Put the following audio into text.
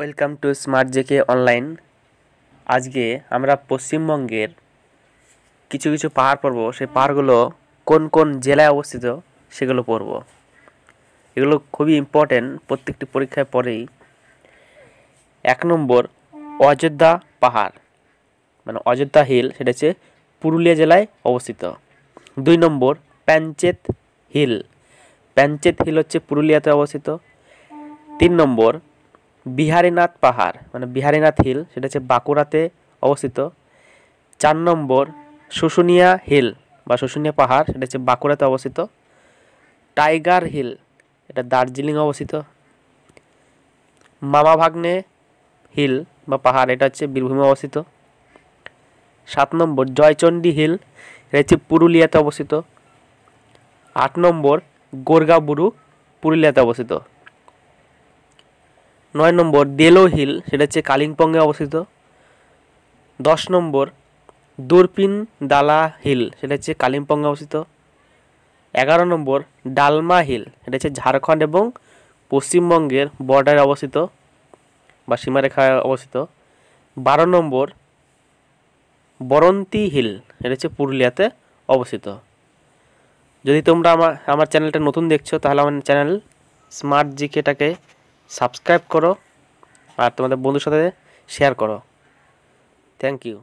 welcome to smart JK online আজকে আমরা পশ্চিমবঙ্গের কিছু কিছু পাহাড় পড়ব সেই পাহাড়গুলো কোন কোন জেলায় অবস্থিত সেগুলো পড়ব এগুলো খুবই ইম্পর্টেন্ট প্রত্যেকটি পরীক্ষায় পরেই এক নম্বর অযোধ্যা পাহাড় মানে অযোধ্যা হিল সেটা হচ্ছে পুরুলিয়া জেলায় অবস্থিত দুই নম্বর প্যাঞ্চেত হিল প্যাঞ্চেত হিল হচ্ছে পুরুলিয়াতে অবস্থিত তিন নম্বর বিহারীনাথ পাহাড় মানে বিহারীনাথ হিল সেটা হচ্ছে বাঁকুড়াতে অবস্থিত চার নম্বর শুশুনিয়া হিল বা শুশুনিয়া পাহাড় সেটা হচ্ছে বাঁকুড়াতে অবস্থিত টাইগার হিল এটা দার্জিলিং অবস্থিত মামা ভাগ্নে হিল বা পাহাড় এটা হচ্ছে বীরভূমে অবস্থিত সাত নম্বর জয়চণ্ডী হিল এটা হচ্ছে পুরুলিয়াতে অবস্থিত আট নম্বর গোরগাবুরু পুরুলিয়াতে অবস্থিত নয় নম্বর দেলো হিল সেটা হচ্ছে কালিম্পংয়ে অবস্থিত দশ নম্বর দুরপিন দালা হিল সেটা হচ্ছে কালিম্পংয়ে অবস্থিত এগারো নম্বর ডালমা হিল এটা হচ্ছে ঝাড়খণ্ড এবং পশ্চিমবঙ্গের বর্ডারে অবস্থিত বা সীমারেখায় অবস্থিত বারো নম্বর বরন্তি হিল এটা হচ্ছে পুরুলিয়াতে অবস্থিত যদি তোমরা আমার আমার চ্যানেলটা নতুন দেখছো তাহলে আমার চ্যানেল স্মার্ট জিকেটাকে সাবস্ক্রাইব করো আর তোমাদের বন্ধুর সাথে শেয়ার করো থ্যাংক ইউ